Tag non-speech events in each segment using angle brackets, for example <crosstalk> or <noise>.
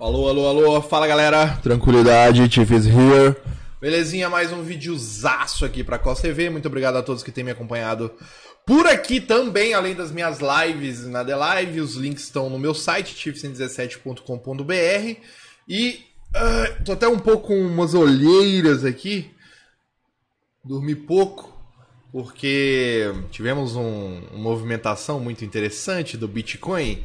Alô, alô, alô, fala galera, tranquilidade, Chief is here. Belezinha, mais um videozaço aqui pra Costa TV. Muito obrigado a todos que têm me acompanhado por aqui também, além das minhas lives na The Live. Os links estão no meu site, chiefs 117combr E uh, tô até um pouco com umas olheiras aqui. Dormi pouco, porque tivemos um, uma movimentação muito interessante do Bitcoin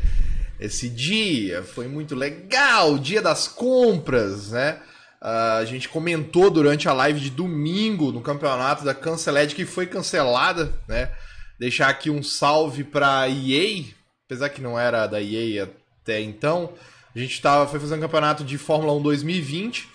esse dia, foi muito legal, dia das compras, né? Uh, a gente comentou durante a live de domingo no campeonato da Canceled que foi cancelada, né? Deixar aqui um salve para EA, apesar que não era da EA até então. A gente tava, foi fazer um campeonato de Fórmula 1 2020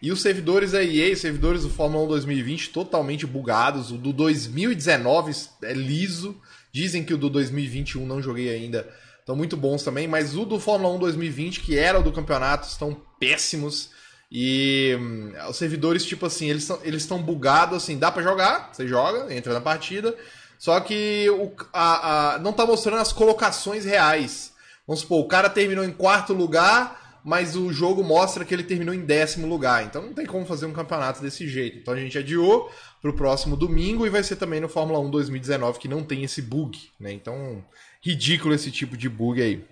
e os servidores da EA, os servidores do Fórmula 1 2020 totalmente bugados. O do 2019 é liso. Dizem que o do 2021 não joguei ainda estão muito bons também, mas o do Fórmula 1 2020, que era o do campeonato, estão péssimos. E hum, os servidores, tipo assim, eles estão eles bugados, assim, dá para jogar, você joga, entra na partida, só que o, a, a, não tá mostrando as colocações reais. Vamos supor, o cara terminou em quarto lugar, mas o jogo mostra que ele terminou em décimo lugar. Então não tem como fazer um campeonato desse jeito. Então a gente adiou pro próximo domingo e vai ser também no Fórmula 1 2019, que não tem esse bug, né? Então ridículo esse tipo de bug aí.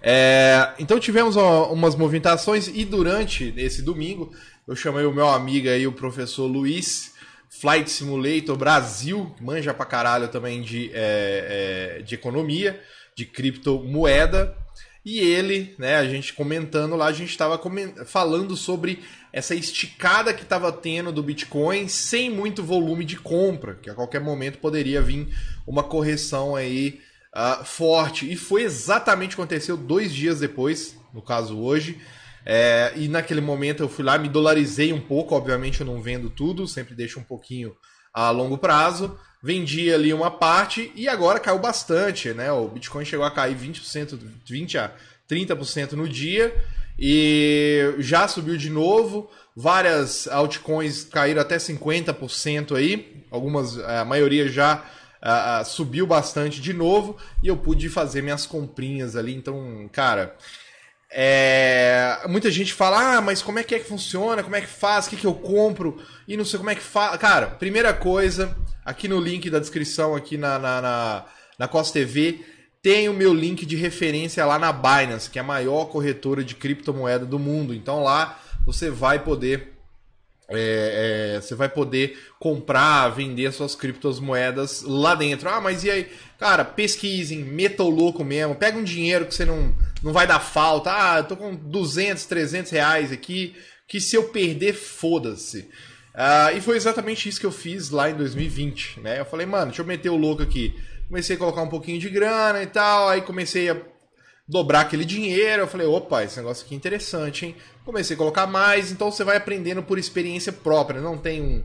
É, então tivemos umas movimentações e durante esse domingo eu chamei o meu amigo aí, o professor Luiz, Flight Simulator Brasil, manja pra caralho também de, é, é, de economia, de criptomoeda. E ele, né, a gente comentando lá, a gente estava falando sobre essa esticada que estava tendo do Bitcoin sem muito volume de compra, que a qualquer momento poderia vir uma correção aí uh, forte. E foi exatamente o que aconteceu dois dias depois, no caso hoje. É, e naquele momento eu fui lá, me dolarizei um pouco, obviamente eu não vendo tudo, sempre deixo um pouquinho a longo prazo. Vendi ali uma parte e agora caiu bastante, né? O Bitcoin chegou a cair 20%, 20 a 30% no dia e já subiu de novo. Várias altcoins caíram até 50% aí, algumas, é, a maioria já uh, subiu bastante de novo e eu pude fazer minhas comprinhas ali. Então, cara, é... muita gente fala, ah, mas como é que é que funciona? Como é que faz? O que, que eu compro? E não sei como é que faz. Cara, primeira coisa, aqui no link da descrição, aqui na, na, na, na Costa TV, tem o meu link de referência lá na Binance, que é a maior corretora de criptomoeda do mundo. Então lá você vai poder é, é, você vai poder comprar, vender suas criptomoedas lá dentro. Ah, mas e aí? Cara, pesquisem, meta o louco mesmo. Pega um dinheiro que você não, não vai dar falta. Ah, eu tô com 200, 300 reais aqui, que se eu perder, foda-se. Ah, e foi exatamente isso que eu fiz lá em 2020, né? Eu falei, mano, deixa eu meter o louco aqui. Comecei a colocar um pouquinho de grana e tal, aí comecei a dobrar aquele dinheiro. Eu falei, opa, esse negócio aqui é interessante, hein? Comecei a colocar mais, então você vai aprendendo por experiência própria. Não tem um,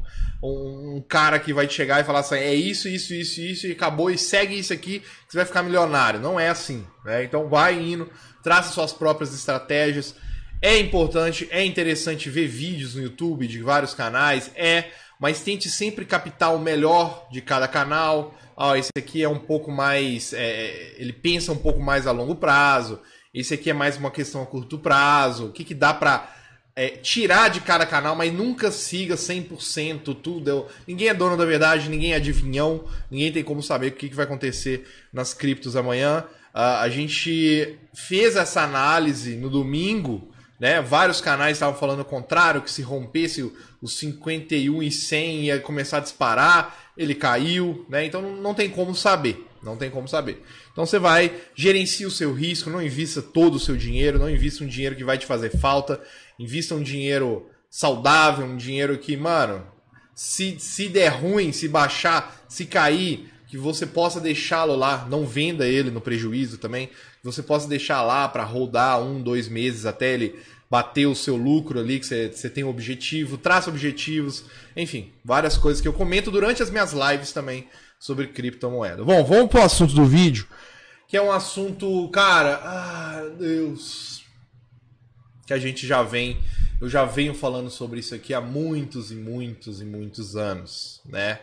um, cara que vai te chegar e falar assim, é isso, isso, isso, isso, e acabou, e segue isso aqui, que você vai ficar milionário. Não é assim, né? Então vai indo, traça suas próprias estratégias. É importante, é interessante ver vídeos no YouTube de vários canais, é, mas tente sempre captar o melhor de cada canal. Ah, esse aqui é um pouco mais. É, é, ele pensa um pouco mais a longo prazo. Esse aqui é mais uma questão a curto prazo. O que, que dá para é, tirar de cada canal, mas nunca siga 100% tudo. Ninguém é dono da verdade, ninguém é adivinhão, ninguém tem como saber o que, que vai acontecer nas criptos amanhã. Uh, a gente fez essa análise no domingo né? Vários canais estavam falando o contrário, que se rompesse os 51 e 100 ia começar a disparar, ele caiu, né? Então não tem como saber, não tem como saber. Então você vai, gerencia o seu risco, não invista todo o seu dinheiro, não invista um dinheiro que vai te fazer falta, invista um dinheiro saudável, um dinheiro que, mano, se, se der ruim, se baixar, se cair, que você possa deixá-lo lá, não venda ele no prejuízo também, que você possa deixar lá para rodar um, dois meses até ele bater o seu lucro ali, que você, tem um objetivo, traça objetivos, enfim, várias coisas que eu comento durante as minhas lives também sobre criptomoeda. Bom, vamos para o assunto do vídeo, que é um assunto, cara, ah, Deus, que a gente já vem, eu já venho falando sobre isso aqui há muitos e muitos e muitos anos, né?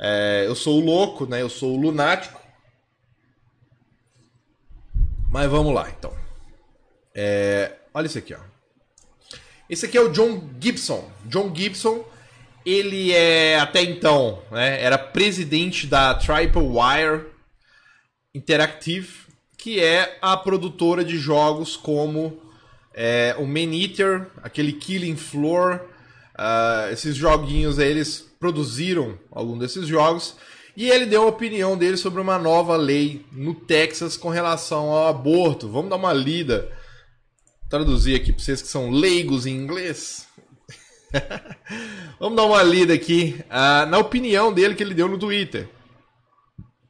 É, eu sou o louco, né? Eu sou o lunático. Mas vamos lá, então. É, olha isso aqui, ó. Esse aqui é o John Gibson. John Gibson, ele é até então, né, era presidente da Triple Wire Interactive, que é a produtora de jogos como é, o Maneater, aquele Killing Floor, uh, esses joguinhos aí, eles produziram algum desses jogos. E ele deu a opinião dele sobre uma nova lei no Texas com relação ao aborto. Vamos dar uma lida traduzir aqui para vocês que são leigos em inglês. <laughs> Vamos dar uma lida aqui uh, na opinião dele que ele deu no Twitter.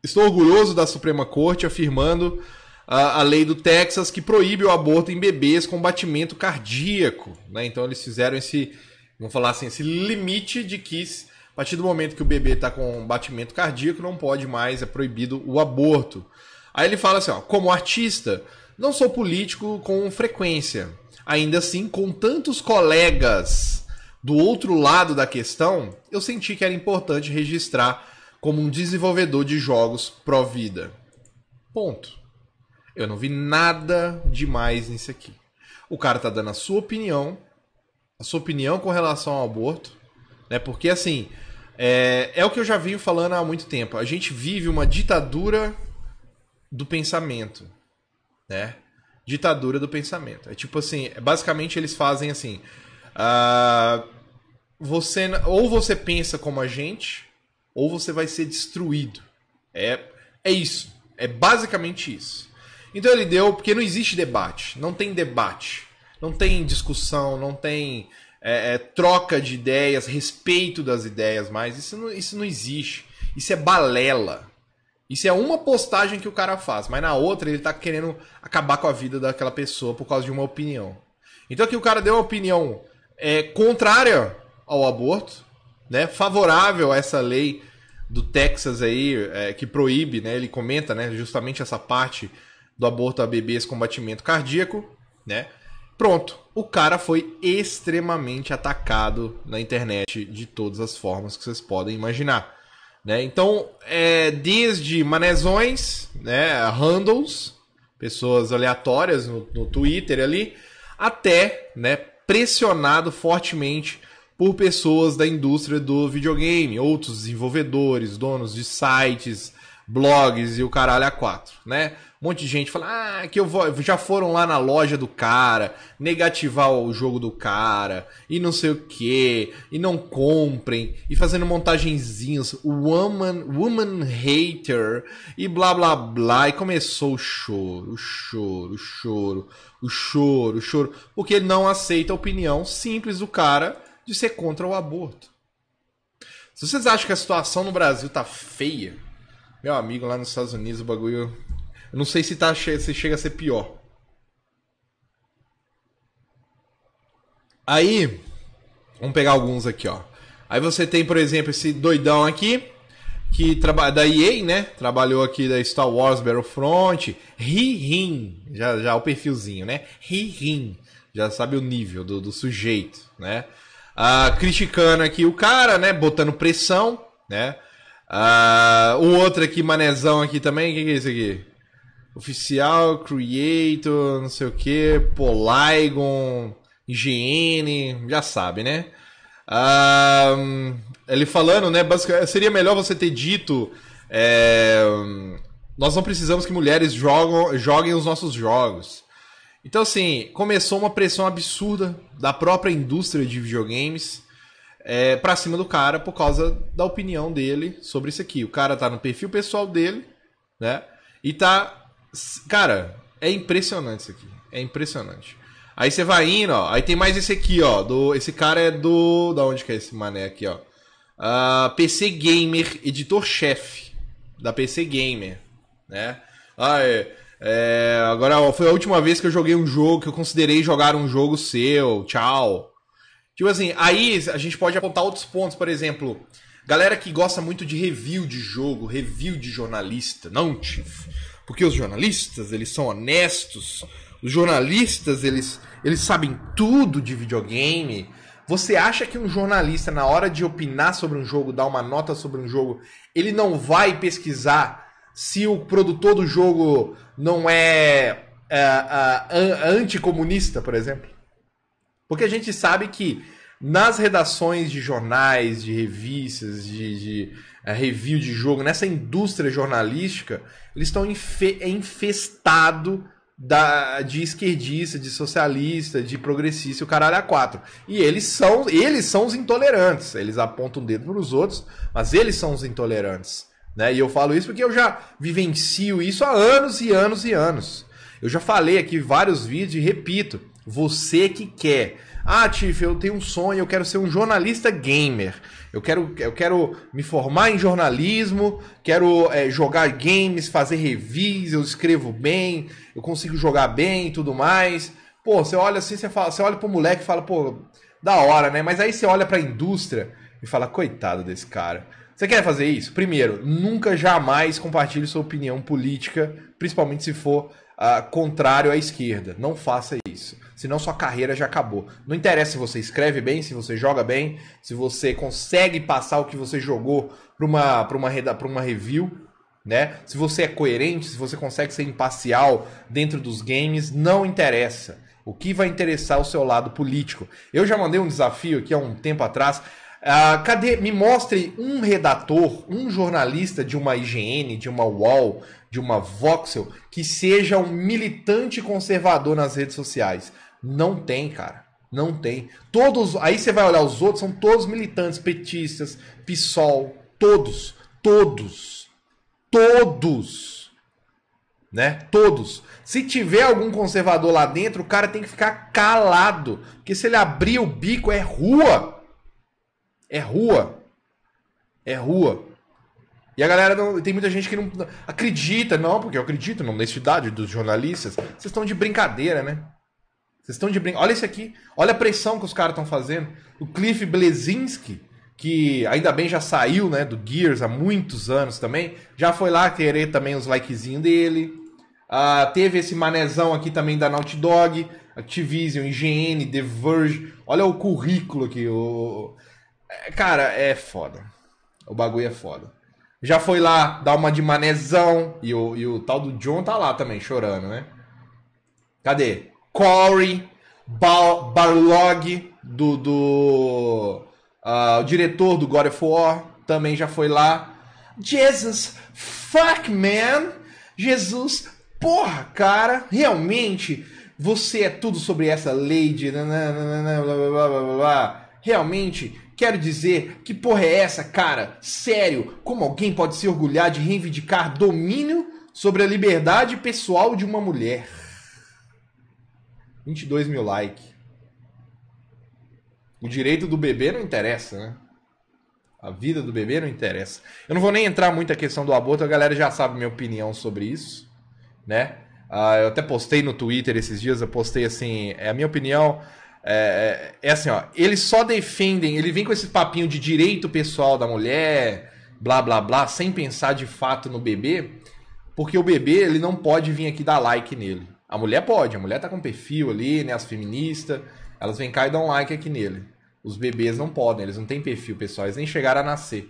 Estou orgulhoso da Suprema Corte afirmando ah, a, lei do Texas que proíbe o aborto em bebês com batimento cardíaco. Né? Então eles fizeram esse, vamos falar assim, esse limite de que a partir do momento que o bebê está com batimento cardíaco não pode mais, é proibido o aborto. Aí ele fala assim, ó, como artista, não sou político com frequência. Ainda assim, com tantos colegas do outro lado da questão, eu senti que era importante registrar como um desenvolvedor de jogos pró-vida. Ponto. Eu não vi nada demais nisso aqui. O cara tá dando a sua opinião, a sua opinião com relação ao aborto, né? Porque assim, é, é o que eu já venho falando há muito tempo. A gente vive uma ditadura do pensamento né? Ditadura do pensamento. É tipo assim, é basicamente eles fazem assim. Uh, você ou você pensa como a gente, ou você vai ser destruído. É, é isso. É basicamente isso. Então ele deu, porque não existe debate. Não tem debate. Não tem discussão, não tem é, é, troca de ideias, respeito das ideias mais. Isso não, isso não existe. Isso é balela. Isso é uma postagem que o cara faz, mas na outra ele tá querendo acabar com a vida daquela pessoa por causa de uma opinião. Então aqui o cara deu uma opinião é, contrária ao aborto, né? Favorável a essa lei do Texas aí, é, que proíbe, né? Ele comenta, né, justamente essa parte do aborto a bebês com batimento cardíaco, né? Pronto, o cara foi extremamente atacado na internet de todas as formas que vocês podem imaginar. Né? Então, é, desde manezões, né, handles, pessoas aleatórias no, no Twitter ali, até né, pressionado fortemente por pessoas da indústria do videogame, outros desenvolvedores, donos de sites, blogs e o caralho a quatro, né? Um monte de gente fala, ah, que eu vou, já foram lá na loja do cara, negativar o jogo do cara, e não sei o que, e não comprem, e fazendo montagenzinhas, woman, woman hater, e blá blá blá, e começou o choro, o choro, o choro, o choro, o choro, porque ele não aceita a opinião simples do cara de ser contra o aborto. Se vocês acham que a situação no Brasil tá feia, meu amigo, lá nos Estados Unidos o bagulho. Eu não sei se, tá, se chega a ser pior. Aí, vamos pegar alguns aqui, ó. Aí você tem, por exemplo, esse doidão aqui, que trabalha da EA, né? Trabalhou aqui da Star Wars Battlefront. Ririn, já, já o perfilzinho, né? Ririn, já sabe o nível do, do sujeito, né? Ah, criticando aqui o cara, né? Botando pressão, né? Uh, um outro aqui, manezão aqui também. O que, que, é isso aqui? Oficial, Creator, não sei o que, Polygon, IGN, já sabe, né? Uh, ele falando, né? Seria melhor você ter dito. É, nós não precisamos que mulheres jogam, joguem os nossos jogos. Então, assim, começou uma pressão absurda da própria indústria de videogames é, pra cima do cara por causa da opinião dele sobre isso aqui. O cara tá no perfil pessoal dele, né? E tá. Cara, é impressionante isso aqui. É impressionante. Aí você vai indo, ó. Aí tem mais esse aqui, ó. Do, esse cara é do. Da onde que é esse mané aqui, ó? Uh, ah, PC Gamer, editor-chefe da PC Gamer, né? Ah, é, é, agora foi a última vez que eu joguei um jogo, que eu considerei jogar um jogo seu. Tchau. Tipo assim, aí a gente pode apontar outros pontos, por exemplo, galera que gosta muito de review de jogo, review de jornalista, não, Tiff. Porque os jornalistas, eles são honestos. Os jornalistas, eles, eles sabem tudo de videogame. Você acha que um jornalista, na hora de opinar sobre um jogo, dar uma nota sobre um jogo, ele não vai pesquisar se o produtor do jogo não é uh, uh, anticomunista, por exemplo? Porque a gente sabe que nas redações de jornais, de revistas, de, de é, review de jogo, nessa indústria jornalística, eles estão é infestados da, de esquerdista, de socialista, de progressista, o caralho a quatro. E eles são, eles são os intolerantes. Eles apontam o dedo para os outros, mas eles são os intolerantes. Né? E eu falo isso porque eu já vivencio isso há anos e anos e anos. Eu já falei aqui vários vídeos e repito. Você que quer. Ah, Tiff, eu tenho um sonho, eu quero ser um jornalista gamer. Eu quero, eu quero me formar em jornalismo, quero é, jogar games, fazer reviews, eu escrevo bem, eu consigo jogar bem e tudo mais. Pô, você olha assim, você, fala, você olha pro moleque e fala, pô, da hora, né? Mas aí você olha pra indústria e fala, coitado desse cara. Você quer fazer isso? Primeiro, nunca jamais compartilhe sua opinião política, principalmente se for uh, contrário à esquerda. Não faça isso senão sua carreira já acabou. Não interessa se você escreve bem, se você joga bem, se você consegue passar o que você jogou para uma, uma, uma review, né? Se você é coerente, se você consegue ser imparcial dentro dos games, não interessa. O que vai interessar o seu lado político? Eu já mandei um desafio aqui há um tempo atrás. Uh, cadê? Me mostre um redator, um jornalista de uma IGN, de uma UOL, de uma voxel que seja um militante conservador nas redes sociais. Não tem, cara. Não tem. Todos, aí você vai olhar os outros, são todos militantes, petistas, PSOL, todos, todos. Todos. Né? Todos. Se tiver algum conservador lá dentro, o cara tem que ficar calado, porque se ele abrir o bico é rua. É rua. É rua. E a galera não. Tem muita gente que não, não acredita, não, porque eu acredito na honestidade dos jornalistas. Vocês estão de brincadeira, né? Vocês estão de brincadeira. Olha isso aqui. Olha a pressão que os caras estão fazendo. O Cliff Blezinski, que ainda bem já saiu né, do Gears há muitos anos também, já foi lá querer também os likezinhos dele. Ah, teve esse manezão aqui também da Naughty Dog, Activision, IGN, The Verge. Olha o currículo aqui. O... É, cara, é foda. O bagulho é foda. Já foi lá dar uma de manezão. E o, e o tal do John tá lá também, chorando, né? Cadê? Corey, Bal Barlog, do, do uh, o diretor do God of War, também já foi lá. Jesus, fuck man! Jesus, porra, cara, realmente você é tudo sobre essa lady, blá, blá, blá, blá, blá, blá. realmente Quero dizer, que porra é essa, cara? Sério, como alguém pode se orgulhar de reivindicar domínio sobre a liberdade pessoal de uma mulher? 22 mil likes. O direito do bebê não interessa, né? A vida do bebê não interessa. Eu não vou nem entrar muito na questão do aborto, a galera já sabe minha opinião sobre isso, né? Uh, eu até postei no Twitter esses dias, eu postei assim, é a minha opinião é, é, é, assim, ó, eles só defendem, ele vem com esse papinho de direito pessoal da mulher, blá blá blá, sem pensar de fato no bebê, porque o bebê ele não pode vir aqui dar like nele. A mulher pode, a mulher tá com perfil ali, né, as feministas, elas vêm cá e dão like aqui nele. Os bebês não podem, eles não têm perfil pessoal, eles nem chegaram a nascer.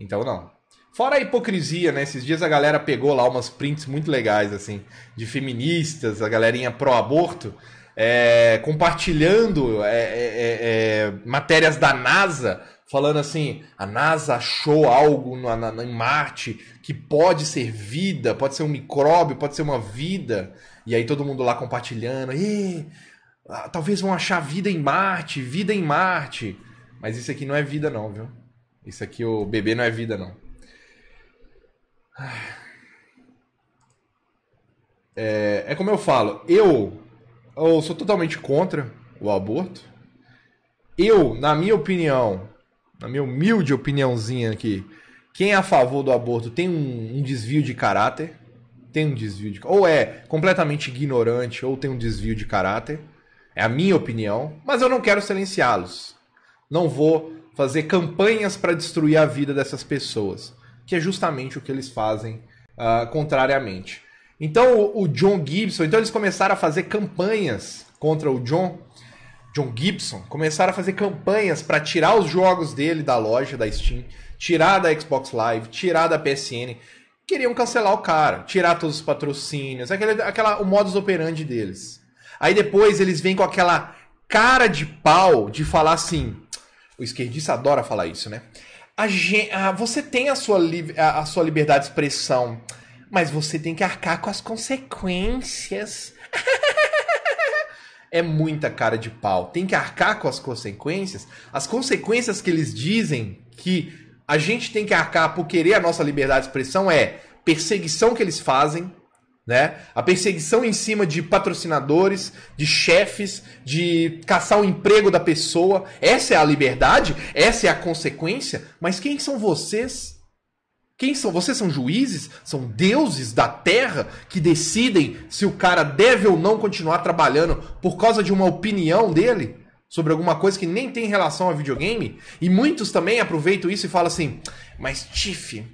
Então não. Fora a hipocrisia, né? Esses dias a galera pegou lá umas prints muito legais, assim, de feministas, a galerinha pró-aborto é, compartilhando é, é, é, é, matérias da NASA, falando assim: a NASA achou algo no na, em Marte que pode ser vida, pode ser um micróbio, pode ser uma vida. E aí todo mundo lá compartilhando: e, ah, talvez vão achar vida em Marte, vida em Marte. Mas isso aqui não é vida, não, viu? Isso aqui, o bebê não é vida, não. É, é, como eu falo, eu eu sou totalmente contra o aborto. Eu, na minha opinião, na minha humilde opiniãozinha aqui, quem é a favor do aborto tem um, um desvio de caráter. Tem um desvio de. Ou é completamente ignorante, ou tem um desvio de caráter. É a minha opinião. Mas eu não quero silenciá-los. Não vou fazer campanhas para destruir a vida dessas pessoas. Que é justamente o que eles fazem uh, contrariamente. Então o, John Gibson, então eles começaram a fazer campanhas contra o John John Gibson, começaram a fazer campanhas para tirar os jogos dele da loja da Steam, tirar da Xbox Live, tirar da PSN. Queriam cancelar o cara, tirar todos os patrocínios, aquele, aquela, o modus operandi deles. Aí depois eles vêm com aquela cara de pau de falar assim. O esquerdista adora falar isso, né? A, gente, a você tem a sua, a, a sua liberdade de expressão mas você tem que arcar com as consequências. <laughs> é muita cara de pau. Tem que arcar com as consequências. As consequências que eles dizem que a gente tem que arcar por querer a nossa liberdade de expressão é perseguição que eles fazem, né? A perseguição em cima de patrocinadores, de chefes, de caçar o emprego da pessoa. Essa é a liberdade, essa é a consequência. Mas quem são vocês quem são? Vocês são juízes? São deuses da terra que decidem se o cara deve ou não continuar trabalhando por causa de uma opinião dele sobre alguma coisa que nem tem relação a videogame? E muitos também aproveitam isso e falam assim: "Mas Tiff,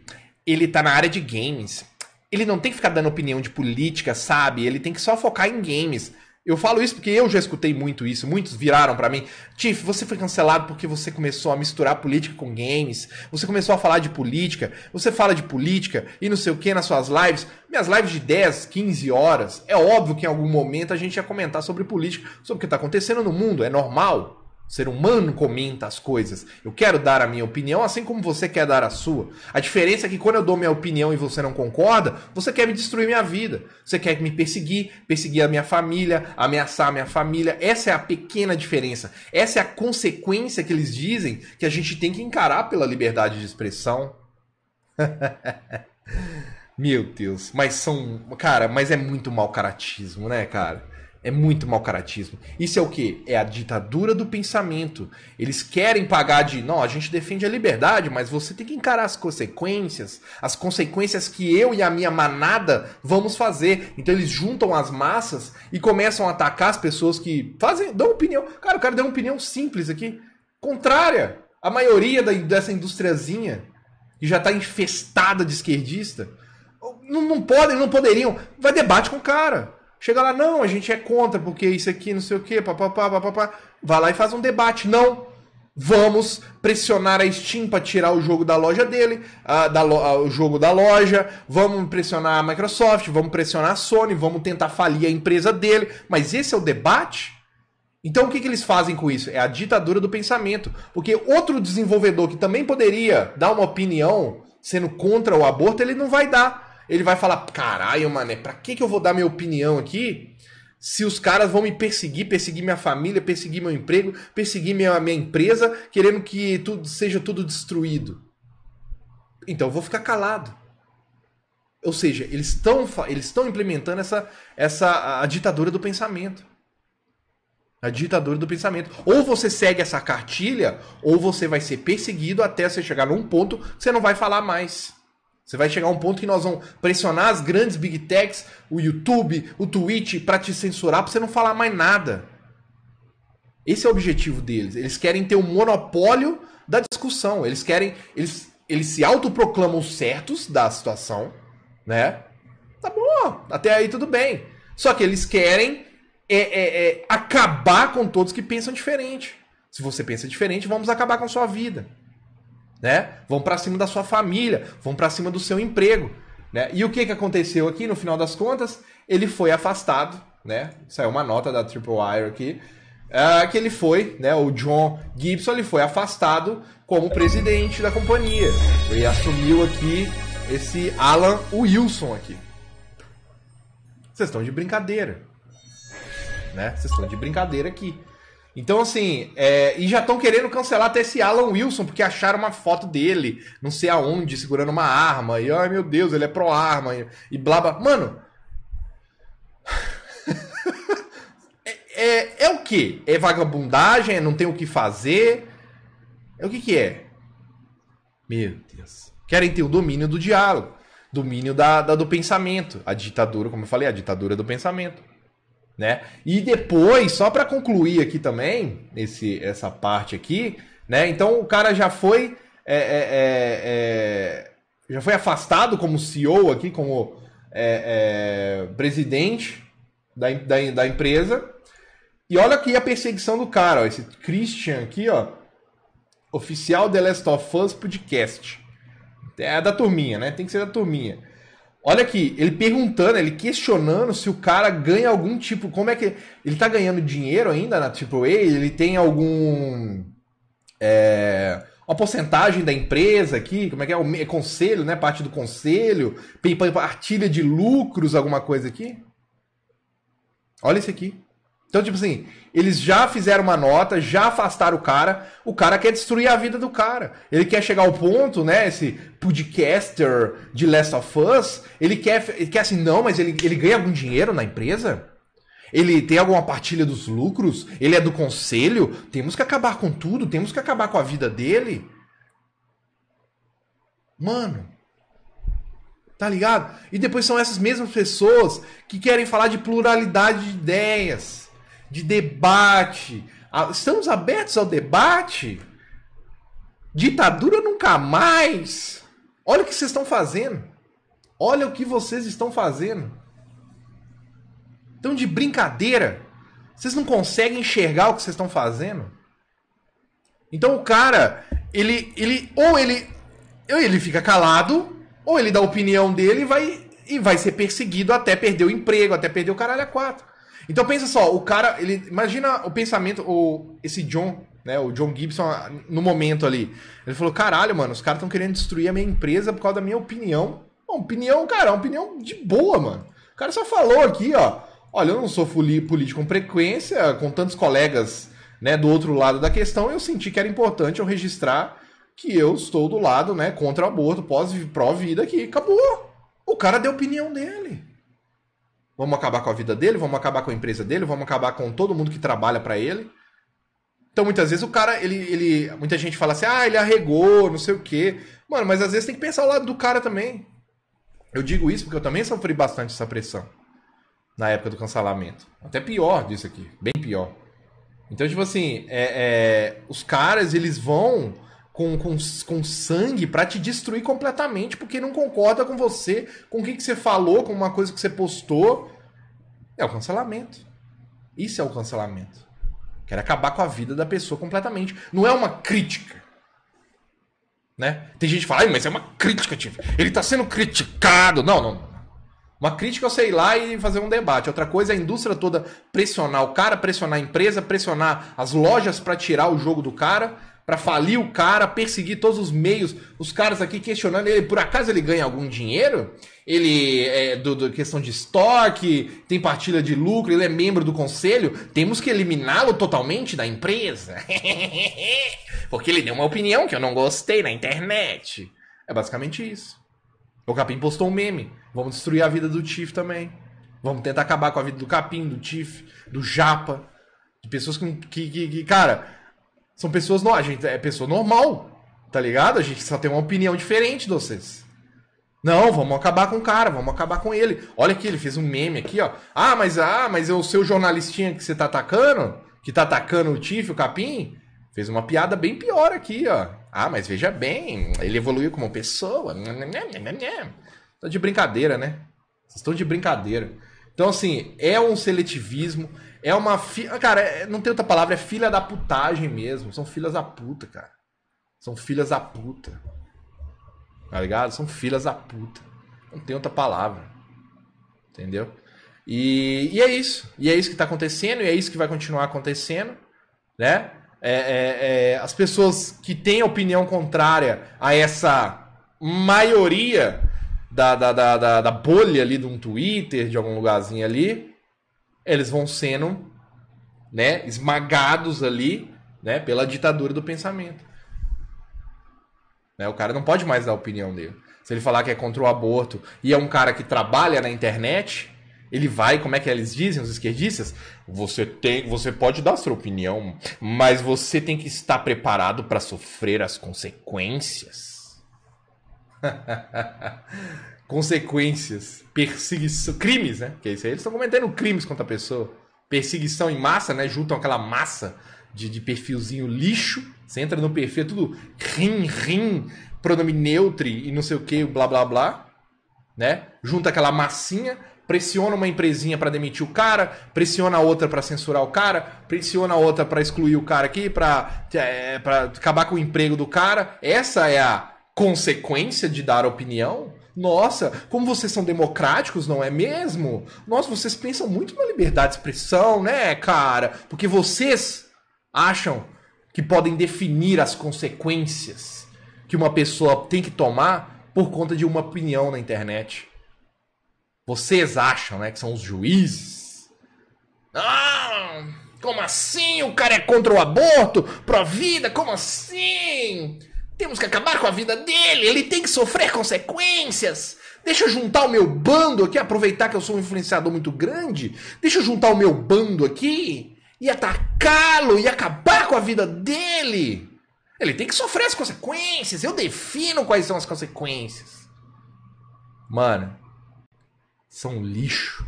ele tá na área de games. Ele não tem que ficar dando opinião de política, sabe? Ele tem que só focar em games." Eu falo isso porque eu já escutei muito isso. Muitos viraram para mim. Tiff, você foi cancelado porque você começou a misturar política com games. Você começou a falar de política. Você fala de política e não sei o que nas suas lives. Minhas lives de 10, 15 horas. É óbvio que em algum momento a gente ia comentar sobre política, sobre o que tá acontecendo no mundo. É normal ser humano comenta as coisas. Eu quero dar a minha opinião, assim como você quer dar a sua. A diferença é que quando eu dou minha opinião e você não concorda, você quer me destruir minha vida. Você quer me perseguir, perseguir a minha família, ameaçar a minha família. Essa é a pequena diferença. Essa é a consequência que eles dizem que a gente tem que encarar pela liberdade de expressão. <laughs> Meu Deus, mas são. Cara, mas é muito mal caratismo, né, cara? É muito mau caratismo. Isso é o que? É a ditadura do pensamento. Eles querem pagar de. Não, a gente defende a liberdade, mas você tem que encarar as consequências. As consequências que eu e a minha manada vamos fazer. Então eles juntam as massas e começam a atacar as pessoas que fazem. dão opinião. Cara, o cara deu uma opinião simples aqui. Contrária. A maioria da, dessa industriazinha que já está infestada de esquerdista. Não, não podem, não poderiam. Vai debate com o cara Chega lá, não, a gente é contra, porque isso aqui, não sei o quê, papapá, papapá. Vai lá e faz um debate. Não, vamos pressionar a Steam para tirar o jogo da loja dele, uh, da lo uh, o jogo da loja, vamos pressionar a Microsoft, vamos pressionar a Sony, vamos tentar falir a empresa dele, mas esse é o debate? Então o que, que eles fazem com isso? É a ditadura do pensamento, porque outro desenvolvedor que também poderia dar uma opinião sendo contra o aborto, ele não vai dar ele vai falar: caralho, mané, pra que, que eu vou dar minha opinião aqui? Se os caras vão me perseguir, perseguir minha família, perseguir meu emprego, perseguir minha, minha empresa, querendo que tudo seja tudo destruído. Então eu vou ficar calado. Ou seja, eles estão eles estão implementando essa essa a ditadura do pensamento. A ditadura do pensamento. Ou você segue essa cartilha, ou você vai ser perseguido até você chegar num ponto que você não vai falar mais. Você vai chegar a um ponto que nós vamos pressionar as grandes big techs, o YouTube, o Twitch, para te censurar, para você não falar mais nada. Esse é o objetivo deles. Eles querem ter o um monopólio da discussão. Eles querem. Eles, eles se autoproclamam certos da situação, né? Tá bom, até aí tudo bem. Só que eles querem é, é, é, acabar com todos que pensam diferente. Se você pensa diferente, vamos acabar com sua vida né? Vão para cima da sua família, vão para cima do seu emprego, né? E o que que aconteceu aqui no final das contas? Ele foi afastado, né? Saiu uma nota da Triple Wire aqui. Uh, que ele foi, né, o John Gibson, ele foi afastado como presidente da companhia. E assumiu aqui esse Alan Wilson aqui. Vocês estão de brincadeira. Né? Vocês estão de brincadeira aqui. Então, assim, é, e já estão querendo cancelar até esse Alan Wilson, porque acharam uma foto dele, não sei aonde, segurando uma arma. E, ai meu Deus, ele é pró-arma. E, e blá blá. Mano. <laughs> é, é, é, o que? É vagabundagem? não tem o que fazer? É o que, que é? Meu Deus. Querem ter o domínio do diálogo, domínio da, da do pensamento. A ditadura, como eu falei, a ditadura do pensamento né? E depois, só para concluir aqui também, esse, essa parte aqui, né? Então o cara já foi. É, é, é, é já foi afastado como CEO aqui, como é, é, presidente da, da, da, empresa. E olha aqui a perseguição do cara, ó, esse Christian aqui, ó. Oficial The Last of Us Podcast. É da turminha, né? Tem que ser da turminha. Olha aqui, ele perguntando, ele questionando se o cara ganha algum tipo. Como é que. Ele tá ganhando dinheiro ainda na AAA? Ele tem algum. É, uma porcentagem da empresa aqui? Como é que é? O conselho, né? Parte do conselho? Partilha de lucros, alguma coisa aqui? Olha isso aqui. Então, tipo assim, eles já fizeram uma nota, já afastaram o cara, o cara quer destruir a vida do cara. Ele quer chegar ao ponto, né, esse podcaster de Last of Us, ele quer, ele quer assim, não, mas ele, ele ganha algum dinheiro na empresa? Ele tem alguma partilha dos lucros? Ele é do conselho? Temos que acabar com tudo, temos que acabar com a vida dele. Mano, Tá ligado? E depois são essas mesmas pessoas que querem falar de pluralidade de ideias de debate. Ah, estamos abertos ao debate. Ditadura nunca mais. Olha o que vocês estão fazendo. Olha o que vocês estão fazendo. Estão de brincadeira. Vocês não conseguem enxergar o que vocês estão fazendo? Então o cara, ele, ele ou ele ou ele fica calado, ou ele dá a opinião dele e vai e vai ser perseguido até perder o emprego, até perder o caralho a quatro. Então pensa só, o cara, ele imagina o pensamento, o esse John, né, o John Gibson ah, no momento ali. Ele falou: "Caralho, mano, os caras estão querendo destruir a minha empresa por causa da minha opinião". Bom, opinião, cara, uma opinião de boa, mano. O cara só falou aqui, ó, olha, eu não sou político com frequência, com tantos colegas, né, do outro lado da questão, eu senti que era importante eu registrar que eu estou do lado, né, contra o aborto, pós vida aqui. Acabou. O cara deu a opinião dele. Vamos acabar com a vida dele, vamos acabar com a empresa dele, vamos acabar com todo mundo que trabalha para ele. Então, muitas vezes o cara, ele, ele. Muita gente fala assim, ah, ele arregou, não sei o quê. Mano, mas às vezes tem que pensar o lado do cara também. Eu digo isso porque eu também sofri bastante essa pressão na época do cancelamento. Até pior disso aqui, bem pior. Então, tipo assim, é, é, os caras, eles vão com, com, com sangue para te destruir completamente porque não concorda com você, com o que, que você falou, com uma coisa que você postou. É o cancelamento. Isso é o cancelamento. Quero acabar com a vida da pessoa completamente. Não é uma crítica. Né? Tem gente que fala, mas é uma crítica, Tiff. Ele está sendo criticado. Não, não, Uma crítica eu é sei lá e fazer um debate. Outra coisa é a indústria toda pressionar o cara, pressionar a empresa, pressionar as lojas para tirar o jogo do cara para falir o cara, perseguir todos os meios, os caras aqui questionando ele, por acaso ele ganha algum dinheiro? Ele é do, do questão de estoque, tem partilha de lucro, ele é membro do conselho, temos que eliminá-lo totalmente da empresa. <laughs> Porque ele deu uma opinião que eu não gostei na internet. É basicamente isso. O Capim postou um meme. Vamos destruir a vida do Tiff também. Vamos tentar acabar com a vida do Capim, do Tiff, do Japa. De pessoas que, que, que, que cara, são pessoas. No... A gente é pessoa normal, tá ligado? A gente só tem uma opinião diferente de vocês. Não, vamos acabar com o cara, vamos acabar com ele. Olha aqui, ele fez um meme aqui, ó. Ah, mas ah, mas é o seu jornalistinha que você tá atacando, que tá atacando o Tiff, o Capim, fez uma piada bem pior aqui, ó. Ah, mas veja bem, ele evoluiu como pessoa. Tô de brincadeira, né? Vocês estão de brincadeira. Então, assim, é um seletivismo, é uma filha. Cara, é, não tem outra palavra, é filha da putagem mesmo. São filhas da puta, cara. São filhas da puta. Tá ligado? São filhas da puta. Não tem outra palavra. Entendeu? E, e é isso. E é isso que tá acontecendo, e é isso que vai continuar acontecendo, né? É, é, é as pessoas que têm opinião contrária a essa maioria da, da, da, da, da bolha ali de um Twitter, de algum lugarzinho ali, eles vão sendo né, esmagados ali né, pela ditadura do pensamento. Né, o cara não pode mais dar a opinião dele. Se ele falar que é contra o aborto e é um cara que trabalha na internet, ele vai, como é que eles dizem, os esquerdistas? Você tem, você pode dar sua opinião, mas você tem que estar preparado para sofrer as consequências. <laughs> consequências, perseguição, crimes, né? Que é isso aí. Eles estão cometendo crimes contra a pessoa. Perseguição em massa, né? Juntam aquela massa de, de perfilzinho lixo. Você entra no perfil, é tudo rim, rim, pronome neutro e não sei o que, blá blá blá. Né? Junta aquela massinha, pressiona uma empresinha para demitir o cara, pressiona a outra para censurar o cara, pressiona a outra para excluir o cara aqui, para é, pra acabar com o emprego do cara. Essa é a consequência de dar opinião, nossa, como vocês são democráticos, não é mesmo? Nossa, vocês pensam muito na liberdade de expressão, né, cara? Porque vocês acham que podem definir as consequências que uma pessoa tem que tomar por conta de uma opinião na internet. Vocês acham, né, que são os juízes? Ah, como assim? O cara é contra o aborto? Pro-vida? Como assim? Temos que acabar com a vida dele, ele tem que sofrer consequências. Deixa eu juntar o meu bando aqui, aproveitar que eu sou um influenciador muito grande. Deixa eu juntar o meu bando aqui e atacá-lo e acabar com a vida dele. Ele tem que sofrer as consequências. Eu defino quais são as consequências. Mano, são lixo.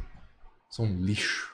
São lixo.